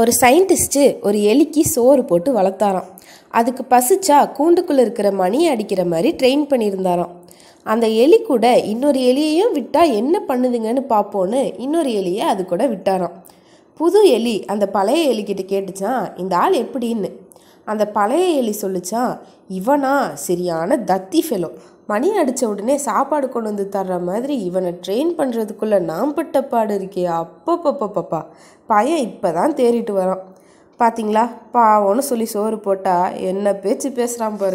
ஒரு சயின்டிஸ்ட்டு ஒரு எலிக்கு சோறு போட்டு வளர்த்தாராம் அதுக்கு பசிச்சா கூண்டுக்குள்ளே இருக்கிற மணி அடிக்கிற மாதிரி ட்ரெயின் பண்ணியிருந்தாராம் அந்த எலி கூட இன்னொரு எலியையும் விட்டால் என்ன பண்ணுதுங்கன்னு பார்ப்போன்னு இன்னொரு எலியை அது கூட விட்டாராம் புது எலி அந்த பழைய எலிக்கிட்ட கேட்டுச்சான் இந்த ஆள் எப்படின்னு அந்த பழைய எலி சொல்லிச்சான் இவனா சரியான தத்தி ஃபெலோ மணி அடித்த உடனே சாப்பாடு கொண்டு வந்து தர்ற மாதிரி இவனை ட்ரெயின் பண்ணுறதுக்குள்ளே நாம் பட்ட பாடு இருக்கே அப்பப்பப்பப்பா பையன் இப்போ தான் தேறிட்டு வரான் பார்த்தீங்களா பாவோன்னு சொல்லி சோறு போட்டால் என்ன பேச்சு பேசுகிறான் பாருங்க